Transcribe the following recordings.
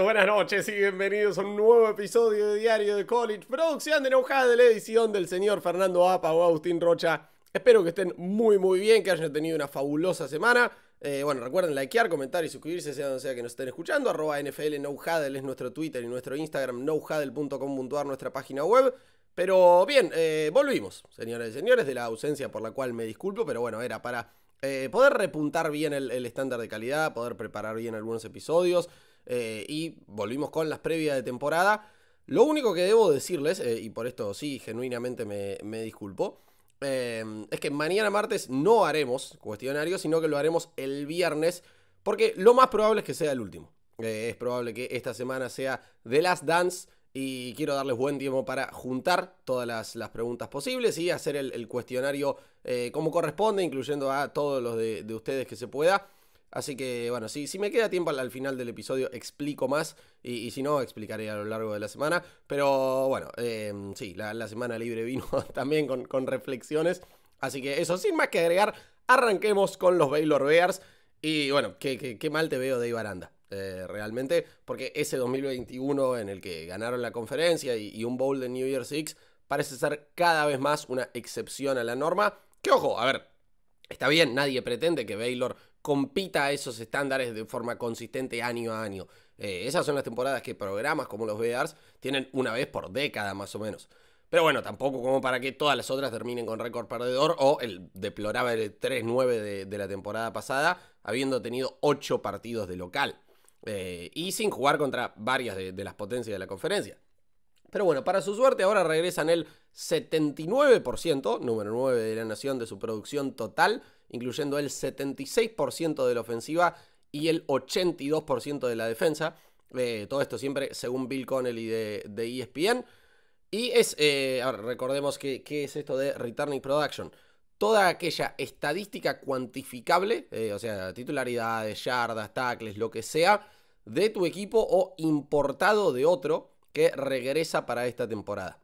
buenas noches y bienvenidos a un nuevo episodio de Diario de College, producción de enojada edición del señor Fernando Apa o Agustín Rocha. Espero que estén muy muy bien, que hayan tenido una fabulosa semana. Eh, bueno, recuerden likear, comentar y suscribirse, sea donde sea que nos estén escuchando. Arroba NFL no es nuestro Twitter y nuestro Instagram, puntuar nuestra página web. Pero bien, eh, volvimos, señores y señores, de la ausencia por la cual me disculpo, pero bueno, era para eh, poder repuntar bien el estándar de calidad, poder preparar bien algunos episodios, eh, y volvimos con las previas de temporada. Lo único que debo decirles, eh, y por esto sí, genuinamente me, disculpo, eh, es que mañana martes no haremos cuestionario, sino que lo haremos el viernes, porque lo más probable es que sea el último. es probable que esta semana sea The Last Dance y quiero darles buen tiempo para juntar todas las, preguntas posibles y hacer el, cuestionario como corresponde, incluyendo a todos los de, de, ustedes que se pueda. Así que bueno, si, si me queda tiempo al, final del episodio explico más y, si no, explicaré a lo largo de la semana. Pero bueno, eh, sí, la, semana libre vino también con, reflexiones. Así que eso, sin más que agregar, arranquemos con los Baylor Bears. Y bueno, qué, qué, mal te veo de Ibaranda. Eh, realmente, porque ese 2021 en el que ganaron la conferencia y, un bowl de New Year's Six parece ser cada vez más una excepción a la norma. Que ojo, a ver, está bien, nadie pretende que Baylor compita a esos estándares de forma consistente año a año. Eh, esas son las temporadas que programas como los VRs tienen una vez por década más o menos. Pero bueno, tampoco como para que todas las otras terminen con récord perdedor o el deplorable 3-9 de, la temporada pasada, habiendo tenido 8 partidos de local. Eh, y sin jugar contra varias de, de las potencias de la conferencia. Pero bueno, para su suerte ahora regresan el 79%, número 9 de la nación de su producción total, incluyendo el 76% de la ofensiva y el 82% de la defensa. Eh, todo esto siempre según Bill Connelly de, de ESPN. Y es, eh, recordemos que, qué es esto de Returning Production. Toda aquella estadística cuantificable, eh, o sea, titularidades, yardas, tackles, lo que sea, de tu equipo o importado de otro que regresa para esta temporada.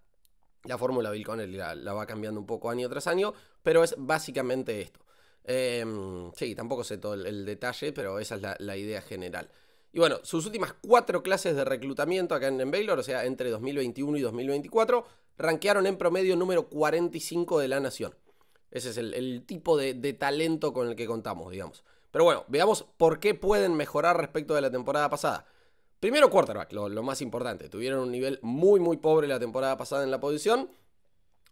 La fórmula Bill Connelly la va cambiando un poco año tras año, pero es básicamente esto. Em, sí, tampoco sé todo el, detalle, pero esa es la, idea general. Y bueno, sus últimas cuatro clases de reclutamiento acá en, Baylor, o sea, entre 2021 y 2024, ranquearon en promedio número 45 de la nación. Ese es el, tipo de, talento con el que contamos, digamos. Pero bueno, veamos por qué pueden mejorar respecto de la temporada pasada. Primero, quarterback, lo, más importante. Tuvieron un nivel muy, muy pobre la temporada pasada en la posición.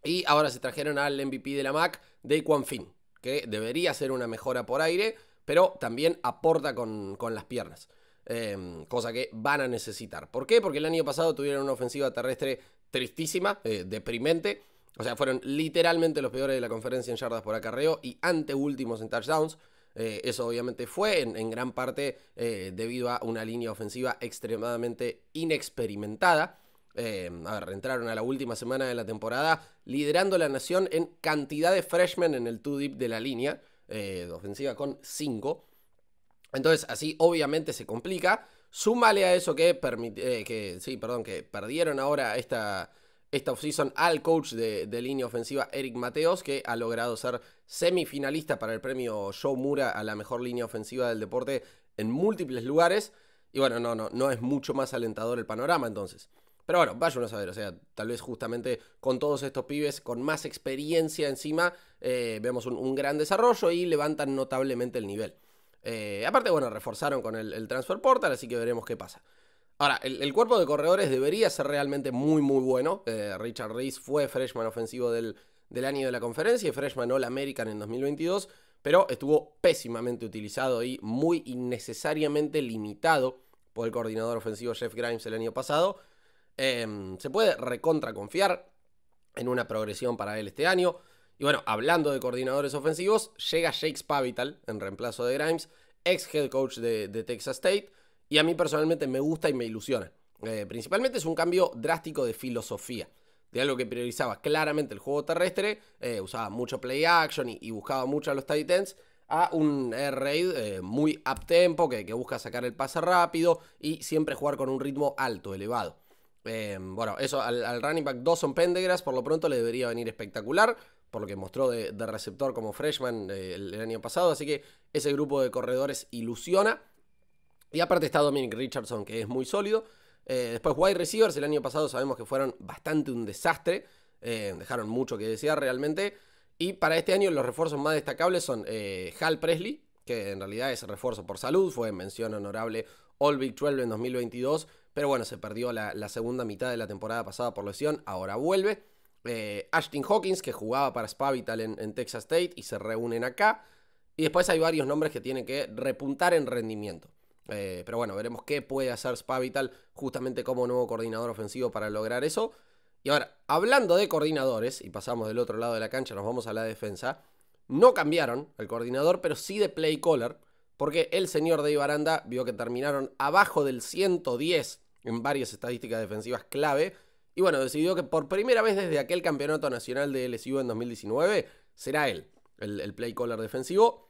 Y ahora se trajeron al MVP de la MAC, Daquan Finn que debería ser una mejora por aire, pero también aporta con, las piernas. Eh, cosa que van a necesitar. ¿Por qué? Porque el año pasado tuvieron una ofensiva terrestre tristísima, eh, deprimente. O sea, fueron literalmente los peores de la conferencia en yardas por acarreo y anteúltimos en touchdowns. Eh, eso obviamente fue en, en gran parte debido a una línea ofensiva extremadamente inexperimentada. Eh, a ver, entraron a la última semana de la temporada liderando la nación en cantidad de freshmen en el 2 deep de la línea, eh, de ofensiva con 5. Entonces, así obviamente se complica. Súmale a eso que, eh, que, sí, perdón, que perdieron ahora esta, esta offseason al coach de, de, línea ofensiva Eric Mateos, que ha logrado ser semifinalista para el premio Joe Mura a la mejor línea ofensiva del deporte en múltiples lugares. Y bueno, no, no, no es mucho más alentador el panorama entonces. Pero bueno, uno a saber, o sea, tal vez justamente con todos estos pibes con más experiencia encima, eh, vemos un, gran desarrollo y levantan notablemente el nivel. Eh, aparte, bueno, reforzaron con el, transfer portal, así que veremos qué pasa. Ahora, el, cuerpo de corredores debería ser realmente muy, muy bueno. Eh, Richard Reese fue freshman ofensivo del, del año de la conferencia y freshman All American en 2022, pero estuvo pésimamente utilizado y muy innecesariamente limitado por el coordinador ofensivo Jeff Grimes el año pasado Em, se puede recontraconfiar en una progresión para él este año. Y bueno, hablando de coordinadores ofensivos, llega Jake Spavital en reemplazo de Grimes, ex head coach de, Texas State. Y a mí personalmente me gusta y me ilusiona. Eh, principalmente es un cambio drástico de filosofía. De algo que priorizaba claramente el juego terrestre, eh, usaba mucho play action y, buscaba mucho a los tight ends, a un raid eh, muy up tempo que busca sacar el pase rápido y siempre jugar con un ritmo alto, elevado. Eh, bueno, eso al, running back Dawson Pendegras, por lo pronto le debería venir espectacular, por lo que mostró de, receptor como freshman eh, el, año pasado, así que ese grupo de corredores ilusiona. Y aparte está Dominic Richardson, que es muy sólido. Eh, después wide receivers, el año pasado sabemos que fueron bastante un desastre, dejaron mucho que desear realmente. Y para este año los refuerzos más destacables son Hal Presley, que en realidad es refuerzo por salud, fue mención honorable All Big 12 en 2022 pero bueno, se perdió la, segunda mitad de la temporada pasada por lesión, ahora vuelve. Eh, Ashton Hawkins, que jugaba para Spavital en, Texas State y se reúnen acá. Y después hay varios nombres que tienen que repuntar en rendimiento. Eh, pero bueno, veremos qué puede hacer Spavital justamente como nuevo coordinador ofensivo para lograr eso. Y ahora, hablando de coordinadores, y pasamos del otro lado de la cancha, nos vamos a la defensa. No cambiaron el coordinador, pero sí de play caller, porque el señor de Ibaranda vio que terminaron abajo del 110 en varias estadísticas defensivas clave. Y bueno, decidió que por primera vez desde aquel campeonato nacional de LSU en 2019 será él el, play caller defensivo.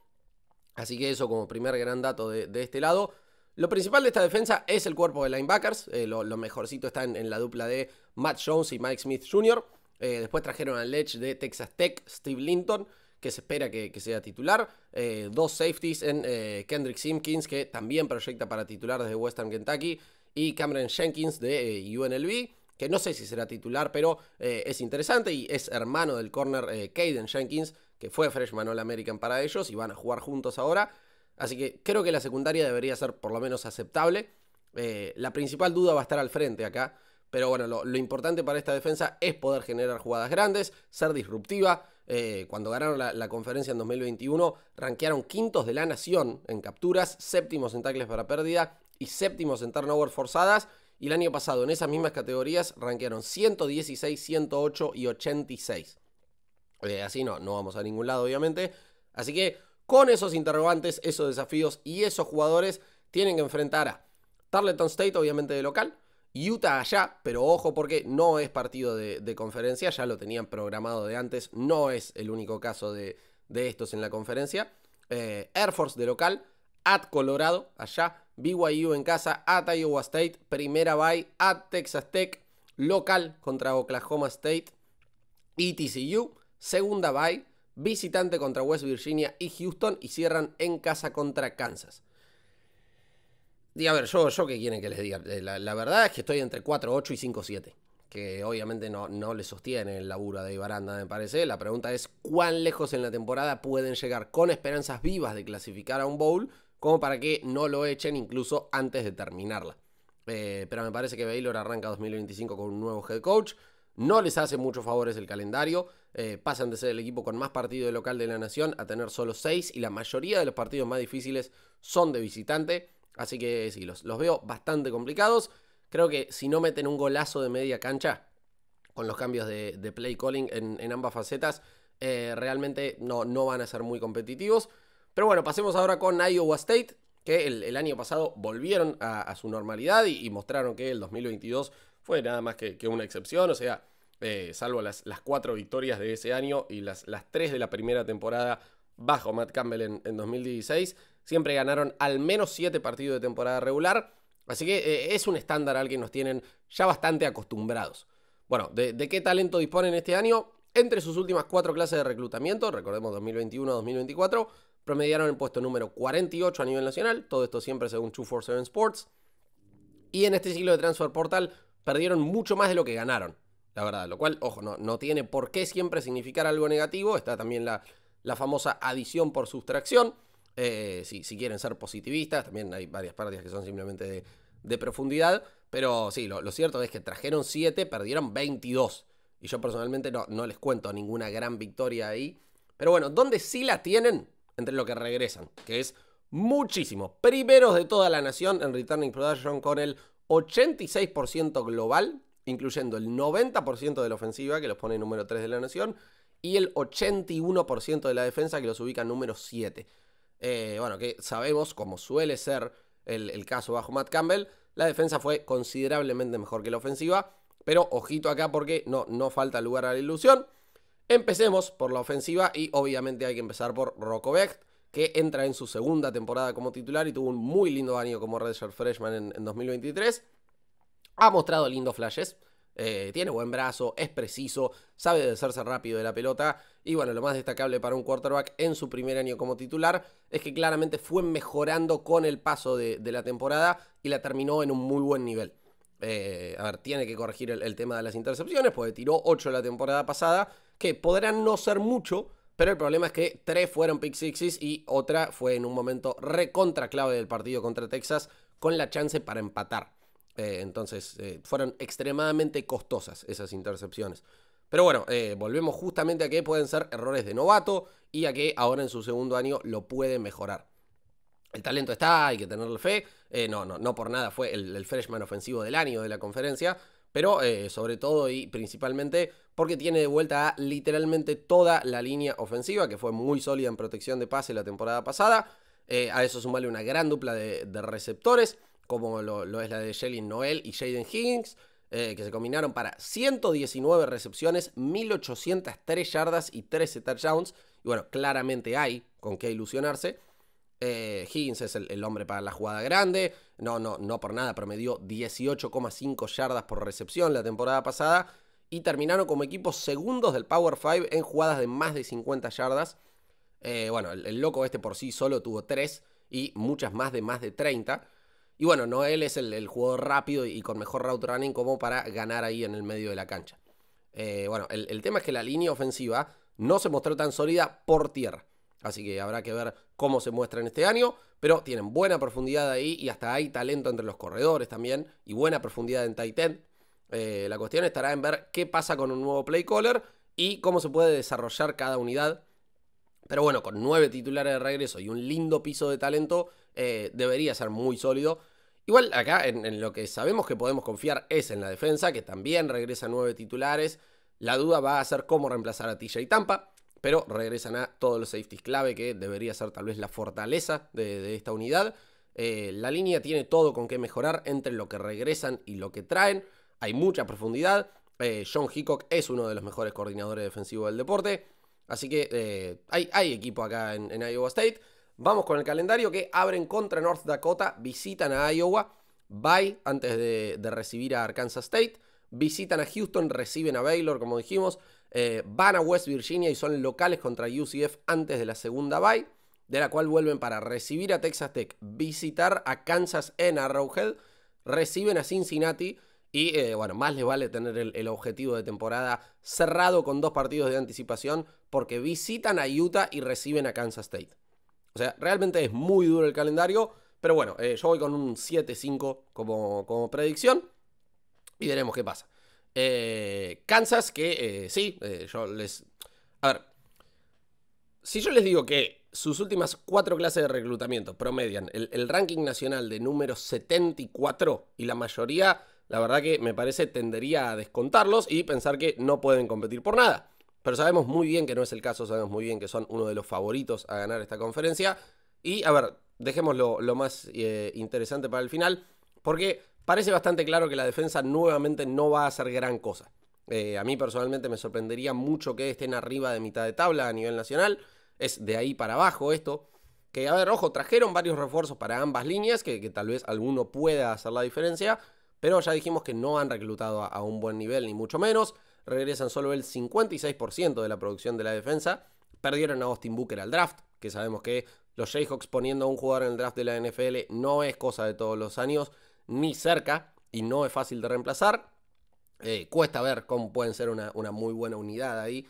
Así que eso como primer gran dato de, este lado. Lo principal de esta defensa es el cuerpo de linebackers. Eh, lo, mejorcito está en, la dupla de Matt Jones y Mike Smith Jr. Eh, después trajeron al Ledge de Texas Tech, Steve Linton, que se espera que, sea titular. Eh, dos safeties en Kendrick Simpkins, que también proyecta para titular desde Western Kentucky y Cameron Jenkins de eh, UNLV. Que no sé si será titular, pero eh, es interesante y es hermano del corner eh, Caden Jenkins, que fue freshman All American para ellos y van a jugar juntos ahora. Así que creo que la secundaria debería ser por lo menos aceptable. la principal duda va a estar al frente acá, pero bueno, lo, importante para esta defensa es poder generar jugadas grandes, ser disruptiva. cuando ganaron la, conferencia en 2021, ranquearon quintos de la nación en capturas, séptimos en tackles para pérdida y séptimos en turnover forzadas. Y el año pasado en esas mismas categorías rankearon 116, 108 y 86. Eh, así no, no vamos a ningún lado obviamente. Así que con esos interrogantes, esos desafíos y esos jugadores tienen que enfrentar a Tarleton State obviamente de local. Utah allá, pero ojo porque no es partido de, conferencia, ya lo tenían programado de antes, no es el único caso de, estos en la conferencia. Eh, Air Force de local, at Colorado, allá, BYU en casa at Iowa State, primera bye at Texas Tech, local contra Oklahoma State ETCU, segunda bye, visitante contra West Virginia y Houston y cierran en casa contra Kansas. Y a ver, yo, yo qué quieren que les diga. Eh, la, verdad es que estoy entre 4-8 y 5-7. Que obviamente no, no le sostiene la laburo de Ibaranda, me parece. La pregunta es cuán lejos en la temporada pueden llegar con esperanzas vivas de clasificar a un bowl como para que no lo echen incluso antes de terminarla. Eh, pero me parece que Baylor arranca 2025 con un nuevo head coach. No les hace muchos favores el calendario. Eh, pasan de ser el equipo con más partidos de local de la nación a tener solo 6 y la mayoría de los partidos más difíciles son de visitante. Así que sí, los, veo bastante complicados. Creo que si no meten un golazo de media cancha con los cambios de, play calling en, ambas facetas, eh, realmente no, no van a ser muy competitivos. Pero bueno, pasemos ahora con Iowa State, que el, año pasado volvieron a, su normalidad y, mostraron que el 2022 fue nada más que, una excepción, o sea, eh, salvo las, cuatro victorias de ese año y las, tres de la primera temporada bajo Matt Campbell en, 2016, siempre ganaron al menos siete partidos de temporada regular, así que eh, es un estándar al que nos tienen ya bastante acostumbrados. Bueno, ¿de, de qué talento disponen este año? Entre sus últimas cuatro clases de reclutamiento, recordemos 2021-2024, promediaron el puesto número 48 a nivel nacional, todo esto siempre según 247 Sports. Y en este ciclo de Transfer Portal perdieron mucho más de lo que ganaron, la verdad. Lo cual, ojo, no, no tiene por qué siempre significar algo negativo. Está también la, la famosa adición por sustracción. Eh, si, quieren ser positivistas, también hay varias partidas que son simplemente de, profundidad. Pero sí, lo, cierto es que trajeron 7, perdieron 22. Y yo personalmente no, no les cuento ninguna gran victoria ahí. Pero bueno, ¿dónde sí la tienen entre lo que regresan, que es muchísimo. Primeros de toda la nación en Returning Production con el 86% global, incluyendo el 90% de la ofensiva, que los pone número 3 de la nación, y el 81% de la defensa, que los ubica número 7. Eh, bueno, que sabemos, como suele ser el, caso bajo Matt Campbell, la defensa fue considerablemente mejor que la ofensiva, pero ojito acá porque no, no falta lugar a la ilusión. Empecemos por la ofensiva y obviamente hay que empezar por Rocco Becht, que entra en su segunda temporada como titular y tuvo un muy lindo año como redshirt freshman en, 2023. Ha mostrado lindos flashes, eh, tiene buen brazo, es preciso, sabe deshacerse rápido de la pelota. Y bueno, lo más destacable para un quarterback en su primer año como titular es que claramente fue mejorando con el paso de la temporada y la terminó en un muy buen nivel. Eh, a ver, tiene que corregir el, tema de las intercepciones, porque tiró 8 la temporada pasada, que podrán no ser mucho, pero el problema es que 3 fueron pick sixes y otra fue en un momento recontra clave del partido contra Texas, con la chance para empatar. Eh, entonces, eh, fueron extremadamente costosas esas intercepciones. Pero bueno, volvemos justamente a que pueden ser errores de novato y a que ahora en su segundo año lo puede mejorar. El talento está, hay que tenerle fe. Eh, no, no, no por nada fue el, freshman ofensivo del año de la conferencia. Pero eh, sobre todo y principalmente porque tiene de vuelta literalmente toda la línea ofensiva, que fue muy sólida en protección de pase la temporada pasada. Eh, a eso sumarle una gran dupla de, receptores, como lo, es la de Jalen Noel y Jaden Higgins, que se combinaron para 119 recepciones, 1803 yardas y 13 touchdowns. Y bueno, claramente hay con qué ilusionarse. Eh, Higgins es el, hombre para la jugada grande. No, no, no por nada, dio 18,5 yardas por recepción la temporada pasada. Y terminaron como equipos segundos del Power 5 en jugadas de más de 50 yardas. Eh, bueno, el, loco este por sí solo tuvo 3 y muchas más de más de 30. Y bueno, Noel es el, jugador rápido y con mejor route running como para ganar ahí en el medio de la cancha. Eh, bueno, el, el tema es que la línea ofensiva no se mostró tan sólida por tierra. Así que habrá que ver cómo se muestra en este año, pero tienen buena profundidad ahí y hasta hay talento entre los corredores también y buena profundidad en Titan. Eh, la cuestión estará en ver qué pasa con un nuevo play caller y cómo se puede desarrollar cada unidad. Pero bueno, con nueve titulares de regreso y un lindo piso de talento, eh, debería ser muy sólido. Igual acá en, lo que sabemos que podemos confiar es en la defensa, que también regresa nueve titulares. La duda va a ser cómo reemplazar a y Tampa pero regresan a todos los safeties clave que debería ser tal vez la fortaleza de, esta unidad. Eh, la línea tiene todo con qué mejorar entre lo que regresan y lo que traen. Hay mucha profundidad. Eh, John Hickok es uno de los mejores coordinadores defensivos del deporte. Así que eh, hay, hay, equipo acá en, Iowa State. Vamos con el calendario que abren contra North Dakota, visitan a Iowa, bye antes de recibir a Arkansas State, visitan a Houston, reciben a Baylor, como dijimos, eh, van a West Virginia y son locales contra UCF antes de la segunda bye, de la cual vuelven para recibir a Texas Tech, visitar a Kansas en Arrowhead, reciben a Cincinnati y eh, bueno, más les vale tener el, objetivo de temporada cerrado con dos partidos de anticipación porque visitan a Utah y reciben a Kansas State. O sea, realmente es muy duro el calendario, pero bueno, eh, yo voy con un 7-5 como, como predicción y veremos qué pasa. Eh, Kansas, que eh, sí, eh, yo les... A ver, si yo les digo que sus últimas cuatro clases de reclutamiento promedian el, ranking nacional de número 74 y la mayoría, la verdad que me parece tendería a descontarlos y pensar que no pueden competir por nada. Pero sabemos muy bien que no es el caso, sabemos muy bien que son uno de los favoritos a ganar esta conferencia. Y a ver, dejemos lo más interesante para el final, porque Parece bastante claro que la defensa nuevamente no va a hacer gran cosa. Eh, a mí personalmente me sorprendería mucho que estén arriba de mitad de tabla a nivel nacional. Es de ahí para abajo esto. Que, a ver, ojo, trajeron varios refuerzos para ambas líneas, que, tal vez alguno pueda hacer la diferencia, pero ya dijimos que no han reclutado a, a un buen nivel, ni mucho menos. Regresan solo el 56% de la producción de la defensa. Perdieron a Austin Booker al draft, que sabemos que los Jayhawks poniendo a un jugador en el draft de la NFL no es cosa de todos los años ni cerca y no es fácil de reemplazar. Eh, cuesta ver cómo pueden ser una, muy buena unidad ahí.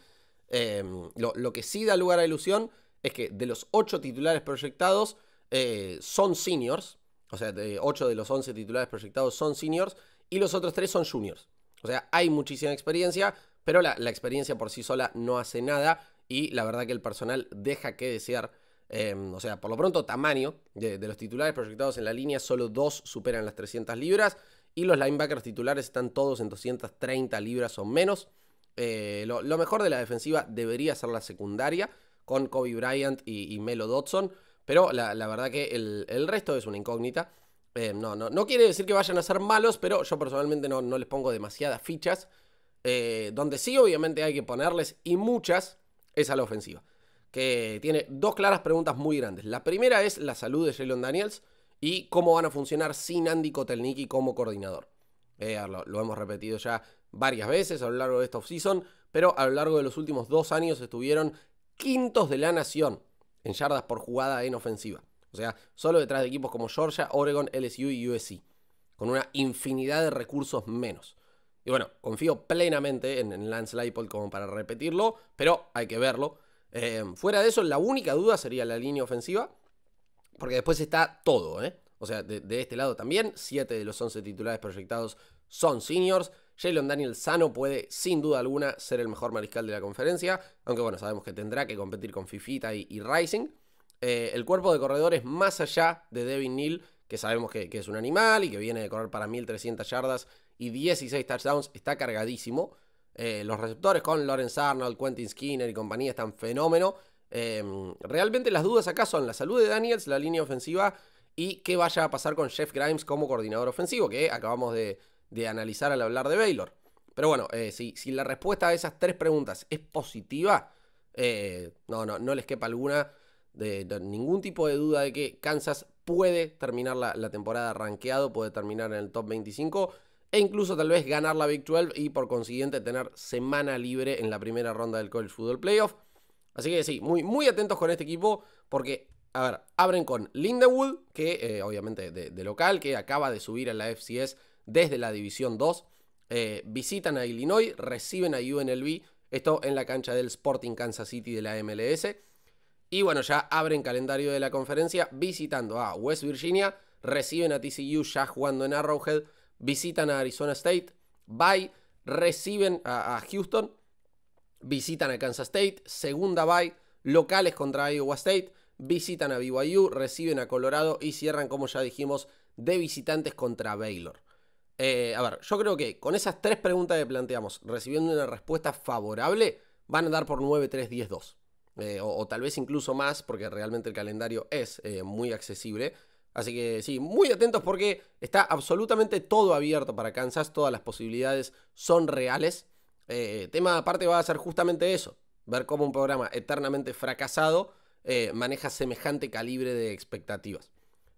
Em, lo, que sí da lugar a ilusión es que de los 8 titulares proyectados eh, son seniors. O sea, de 8 de los 11 titulares proyectados son seniors y los otros 3 son juniors. O sea, hay muchísima experiencia, pero la, la experiencia por sí sola no hace nada y la verdad que el personal deja que desear Em, o sea, por lo pronto, tamaño de, los titulares proyectados en la línea, solo dos superan las 300 libras y los linebackers titulares están todos en 230 libras o menos. Eh, lo, mejor de la defensiva debería ser la secundaria, con Kobe Bryant y, Melo Dodson, pero la, verdad que el, resto es una incógnita. Em, no, no, quiere decir que vayan a ser malos, pero yo personalmente no, les pongo demasiadas fichas. Eh, donde sí, obviamente, hay que ponerles, y muchas, es a la ofensiva que tiene dos claras preguntas muy grandes. La primera es la salud de Jalen Daniels y cómo van a funcionar sin Andy Kotelniki como coordinador. Eh, lo, hemos repetido ya varias veces a lo largo de esta offseason, pero a lo largo de los últimos dos años estuvieron quintos de la nación en yardas por jugada en ofensiva. O sea, solo detrás de equipos como Georgia, Oregon, LSU y USC, con una infinidad de recursos menos. Y bueno, confío plenamente en, en Lance Leipold como para repetirlo, pero hay que verlo Em, fuera de eso, la única duda sería la línea ofensiva, porque después está todo, ¿eh? O sea, de, este lado también, 7 de los 11 titulares proyectados son seniors. Jalen Daniel Sano puede, sin duda alguna, ser el mejor mariscal de la conferencia, aunque bueno, sabemos que tendrá que competir con Fifita y, Rising. Eh, el cuerpo de corredores, más allá de Devin Neal, que sabemos que, que, es un animal y que viene de correr para 1300 yardas y 16 touchdowns, está cargadísimo. Eh, los receptores con Lawrence Arnold, Quentin Skinner y compañía están fenómeno. Em, realmente las dudas acá son la salud de Daniels, la línea ofensiva y qué vaya a pasar con Jeff Grimes como coordinador ofensivo, que acabamos de, analizar al hablar de Baylor. Pero bueno, eh, si, la respuesta a esas tres preguntas es positiva, eh, no, no, no les quepa alguna, de, ningún tipo de duda de que Kansas puede terminar la, la temporada rankeado, puede terminar en el top 25 e incluso tal vez ganar la Big 12 y por consiguiente tener semana libre en la primera ronda del College Football Playoff. Así que sí, muy, muy atentos con este equipo porque, a ver, abren con Lindenwood, que eh, obviamente de, local, que acaba de subir a la FCS desde la División 2. Eh, visitan a Illinois, reciben a UNLV, esto en la cancha del Sporting Kansas City de la MLS. Y bueno, ya abren calendario de la conferencia visitando a West Virginia, reciben a TCU ya jugando en Arrowhead visitan a Arizona State, bye, reciben a, Houston, visitan a Kansas State, segunda bye, locales contra Iowa State, visitan a BYU, reciben a Colorado y cierran, como ya dijimos, de visitantes contra Baylor. Eh, a ver, yo creo que con esas tres preguntas que planteamos, recibiendo una respuesta favorable, van a dar por 9, 3, 10, 2. o, tal vez incluso más, porque realmente el calendario es eh, muy accesible. Así que sí, muy atentos porque está absolutamente todo abierto para Kansas, todas las posibilidades son reales. Eh, tema aparte va a ser justamente eso, ver cómo un programa eternamente fracasado eh, maneja semejante calibre de expectativas.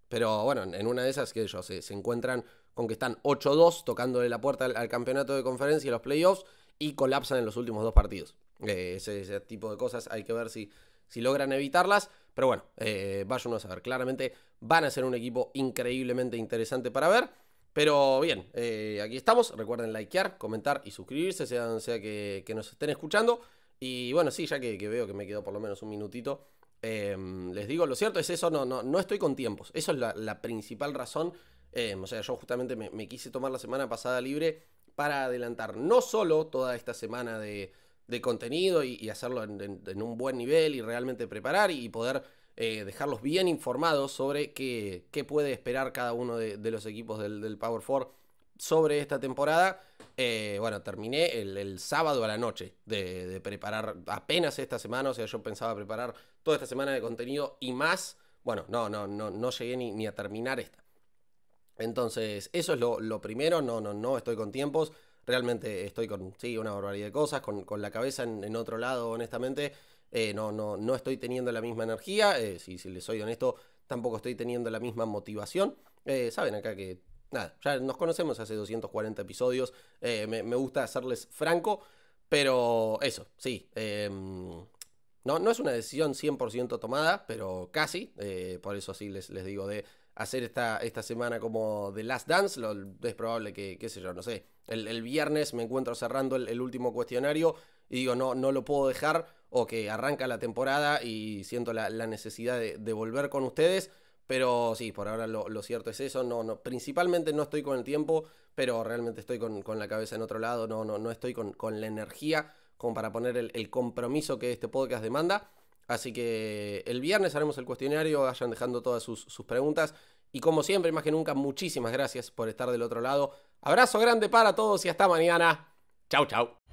Pero bueno, en una de esas que ellos se, encuentran con que están 8-2 tocándole la puerta al, campeonato de conferencia y los playoffs y colapsan en los últimos dos partidos. Eh, ese, tipo de cosas hay que ver si, si logran evitarlas. Pero bueno, eh, a saber. Claramente van a ser un equipo increíblemente interesante para ver. Pero bien, eh, aquí estamos. Recuerden likear, comentar y suscribirse, sea sea que, nos estén escuchando. Y bueno, sí, ya que, veo que me quedó por lo menos un minutito, em, les digo, lo cierto es eso, no, no, no estoy con tiempos. Eso es la, principal razón. Em, o sea, yo justamente me quise tomar la semana pasada libre para adelantar no solo toda esta semana de, de contenido y, hacerlo en, un buen nivel y realmente preparar y poder eh, dejarlos bien informados sobre qué, puede esperar cada uno de, los equipos del, Power 4 sobre esta temporada. Eh, bueno, terminé el, sábado a la noche de, preparar apenas esta semana, o sea, yo pensaba preparar toda esta semana de contenido y más. Bueno, no, no, no, no llegué ni, a terminar esta. Entonces, eso es lo, lo, primero, no, no, no estoy con tiempos, realmente estoy con, sí, una barbaridad de cosas, con, la cabeza en, otro lado, honestamente. Eh, no, no, no estoy teniendo la misma energía, eh, si, les soy honesto, tampoco estoy teniendo la misma motivación. Eh, saben acá que, nada, ya nos conocemos hace 240 episodios, me, gusta hacerles franco, pero eso, sí. no, no es una decisión 100% tomada, pero casi, por eso sí les, les digo de hacer esta, esta semana como The Last Dance, lo, es probable que, qué sé yo, no sé, el, viernes me encuentro cerrando el, último cuestionario y digo, no, no lo puedo dejar o que arranca la temporada y siento la, necesidad de, volver con ustedes. Pero sí, por ahora lo, cierto es eso. No, no, principalmente no estoy con el tiempo, pero realmente estoy con, la cabeza en otro lado. No, no, no estoy con, la energía como para poner el, el compromiso que este podcast demanda. Así que el viernes haremos el cuestionario, vayan dejando todas sus, sus preguntas. Y como siempre, más que nunca, muchísimas gracias por estar del otro lado. Abrazo grande para todos y hasta mañana. Chau, chau.